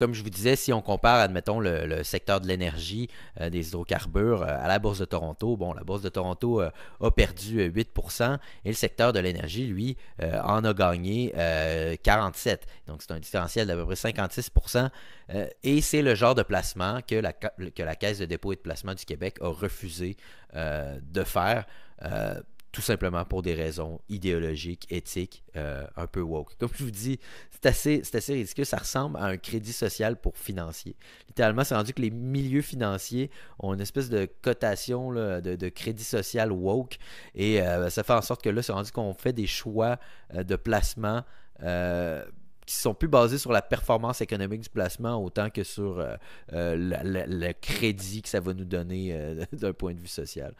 Comme je vous disais, si on compare, admettons, le, secteur de l'énergie, euh, des hydrocarbures euh, à la Bourse de Toronto, bon, la Bourse de Toronto euh, a perdu 8 et le secteur de l'énergie, lui, en a gagné 47 Donc, c'est un différentiel d'à peu près 56 Et c'est le genre de placement que la, que la Caisse de dépôt et de placement du Québec a refusé de faire tout simplement pour des raisons idéologiques, éthiques, euh, un peu woke. Comme je vous dis, c'est assez, risqué, ridicule. Ça ressemble à un crédit social pour financiers. Littéralement, c'est rendu que les milieux financiers ont une espèce de cotation de, crédit social woke. Et euh, ben, ça fait en sorte que là, c'est rendu qu'on fait des choix euh, de placement qui sont plus basés sur la performance économique du placement autant que sur le, crédit que ça va nous donner d'un point de vue social.